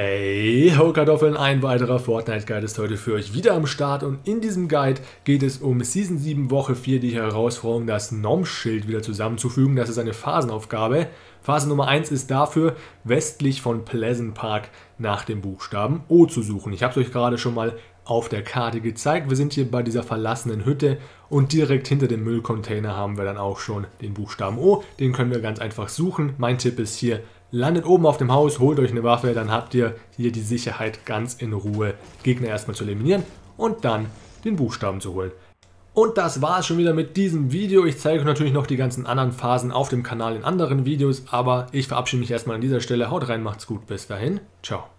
Hey, ho Kartoffeln, ein weiterer Fortnite Guide ist heute für euch wieder am Start und in diesem Guide geht es um Season 7 Woche 4 die Herausforderung, das Nom-Schild wieder zusammenzufügen. Das ist eine Phasenaufgabe. Phase Nummer 1 ist dafür, westlich von Pleasant Park nach dem Buchstaben O zu suchen. Ich habe es euch gerade schon mal auf der Karte gezeigt. Wir sind hier bei dieser verlassenen Hütte und direkt hinter dem Müllcontainer haben wir dann auch schon den Buchstaben O. Den können wir ganz einfach suchen. Mein Tipp ist hier, landet oben auf dem Haus, holt euch eine Waffe, dann habt ihr hier die Sicherheit ganz in Ruhe, Gegner erstmal zu eliminieren und dann den Buchstaben zu holen. Und das war es schon wieder mit diesem Video. Ich zeige euch natürlich noch die ganzen anderen Phasen auf dem Kanal in anderen Videos, aber ich verabschiede mich erstmal an dieser Stelle. Haut rein, macht's gut, bis dahin, ciao.